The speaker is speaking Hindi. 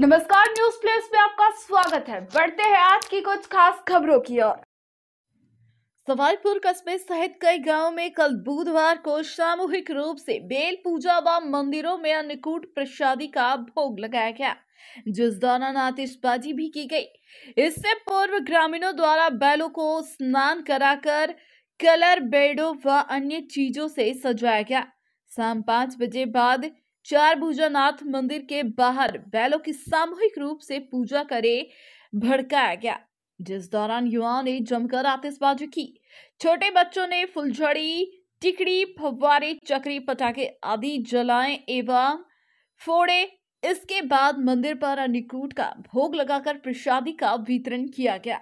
नमस्कार न्यूज प्लेस में आपका स्वागत है बढ़ते हैं आज की कुछ खास खबरों की ओर सवालपुर कस्बे सहित कई गांवों में कल बुधवार को सामूहिक रूप से बेल पूजा व मंदिरों में अन्नकूट प्रसादी का भोग लगाया गया जिस दौरान आतिशबाजी भी की गई इससे पूर्व ग्रामीणों द्वारा बैलों को स्नान कराकर कलर बेडों व अन्य चीजों से सजाया गया शाम पांच बजे बाद चार भुजानाथ मंदिर के बाहर बैलों की सामूहिक रूप से पूजा करे भड़काया गया जिस दौरान युवाओं ने जमकर आतिशबाजी की छोटे बच्चों ने फुलझड़ी टिकड़ी फव्वारे चक्री पटाखे आदि जलाए एवं फोड़े इसके बाद मंदिर पर अन्नकूट का भोग लगाकर प्रसादी का वितरण किया गया